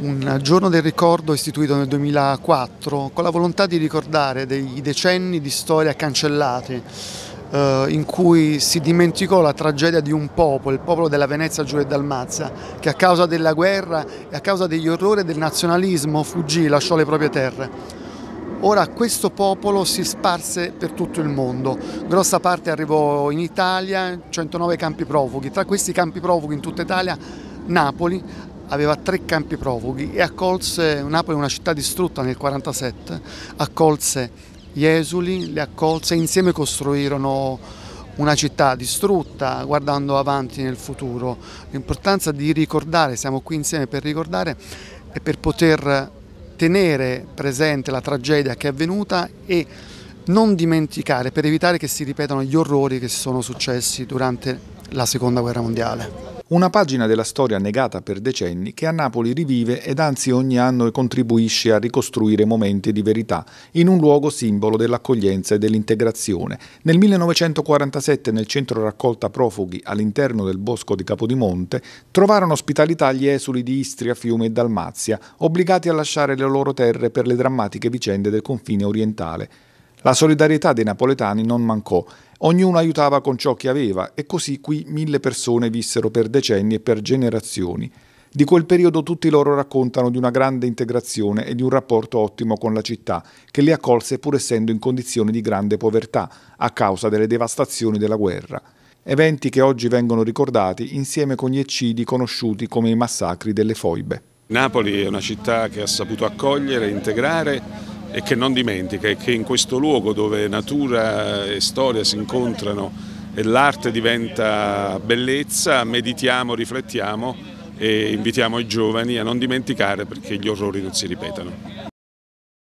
un giorno del ricordo istituito nel 2004 con la volontà di ricordare dei decenni di storia cancellati eh, in cui si dimenticò la tragedia di un popolo, il popolo della Venezia Giulia e Dalmazia, che a causa della guerra e a causa degli orrori del nazionalismo fuggì, lasciò le proprie terre. Ora questo popolo si sparse per tutto il mondo, grossa parte arrivò in Italia, 109 campi profughi, tra questi campi profughi in tutta Italia Napoli aveva tre campi profughi e accolse, Napoli una città distrutta nel 1947, accolse gli esuli, le accolse, e insieme costruirono una città distrutta guardando avanti nel futuro. L'importanza di ricordare, siamo qui insieme per ricordare e per poter tenere presente la tragedia che è avvenuta e non dimenticare per evitare che si ripetano gli orrori che sono successi durante la seconda guerra mondiale. Una pagina della storia negata per decenni che a Napoli rivive ed anzi ogni anno contribuisce a ricostruire momenti di verità in un luogo simbolo dell'accoglienza e dell'integrazione. Nel 1947 nel centro raccolta profughi all'interno del bosco di Capodimonte trovarono ospitalità gli esuli di Istria, Fiume e Dalmazia, obbligati a lasciare le loro terre per le drammatiche vicende del confine orientale. La solidarietà dei napoletani non mancò Ognuno aiutava con ciò che aveva e così qui mille persone vissero per decenni e per generazioni. Di quel periodo tutti loro raccontano di una grande integrazione e di un rapporto ottimo con la città, che li accolse pur essendo in condizioni di grande povertà a causa delle devastazioni della guerra. Eventi che oggi vengono ricordati insieme con gli eccidi conosciuti come i massacri delle foibe. Napoli è una città che ha saputo accogliere integrare e che non dimentica e che in questo luogo dove natura e storia si incontrano e l'arte diventa bellezza, meditiamo, riflettiamo e invitiamo i giovani a non dimenticare perché gli orrori non si ripetano.